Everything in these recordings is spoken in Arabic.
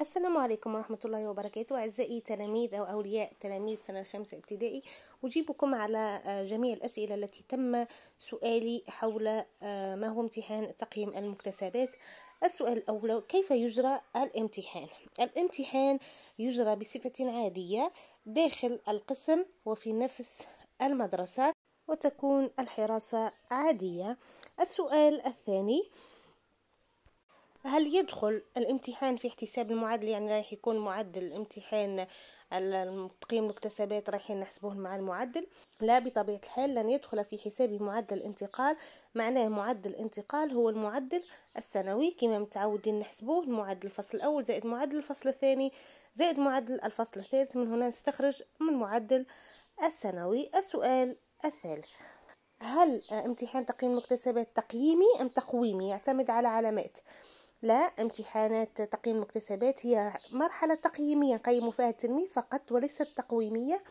السلام عليكم ورحمة الله وبركاته أعزائي تلاميذ أو أولياء تلاميذ سنة الخامسة ابتدائي أجيبكم على آه، جميع الأسئلة التي تم سؤالي حول آه، ما هو امتحان تقييم المكتسبات السؤال الأول كيف يجرى الامتحان؟ الامتحان يجرى بصفة عادية داخل القسم وفي نفس المدرسة وتكون الحراسة عادية السؤال الثاني هل يدخل الامتحان في احتساب المعادلة يعني رايح يكون معدل الامتحان تقييم المكتسبات رايحين نحسبوه مع المعدل لا بطبيعة الحال لن يدخل في حساب معدل الانتقال معناه معدل الانتقال هو المعدل السنوي كما متعودين نحسبوه معدل الفصل الأول زائد معدل الفصل الثاني زائد معدل الفصل الثالث من هنا نستخرج من معدل السنوي السؤال الثالث هل امتحان تقييم المكتسبات تقييمي أم تقويمي يعتمد على علامات لا امتحانات تقييم المكتسبات هي مرحلة تقييمية قيم فيها التلميذ فقط وليست تقويمية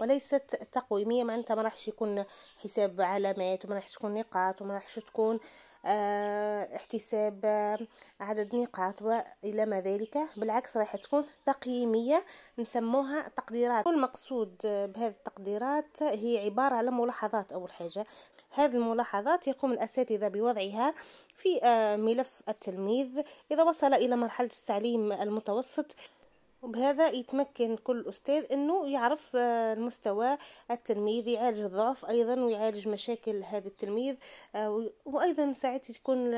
وليست تقويمية أنت ما راحش يكون حساب علامات وما راحش تكون نقاط وما راحش تكون آه اكتساب آه، عدد نقاط والى ما ذلك بالعكس راح تكون تقييميه نسموها تقديرات والمقصود بهذه التقديرات هي عباره على ملاحظات اول حاجه هذه الملاحظات يقوم الأساتذة بوضعها في آه، ملف التلميذ إذا وصل إلى مرحلة التعليم المتوسط وبهذا يتمكن كل أستاذ أنه يعرف آه، المستوى التلميذ يعالج الضعف أيضا ويعالج مشاكل هذا التلميذ آه، وأيضا ساعات يكون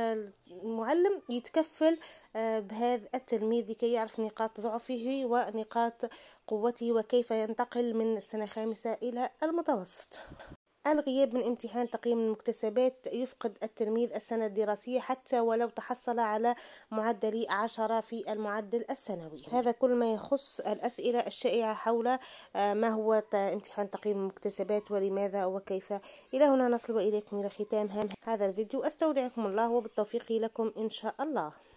المعلم يتكفل آه، بهذا التلميذ كي يعرف نقاط ضعفه ونقاط قوته وكيف ينتقل من السنة الخامسة إلى المتوسط الغياب من امتحان تقييم المكتسبات يفقد التلميذ السنة الدراسية حتى ولو تحصل على معدل عشرة في المعدل السنوي هذا كل ما يخص الأسئلة الشائعة حول آه، ما هو امتحان تقييم المكتسبات ولماذا وكيف إلى هنا نصل وإليكم إلى ختام هذا الفيديو أستودعكم الله وبالتوفيق لكم إن شاء الله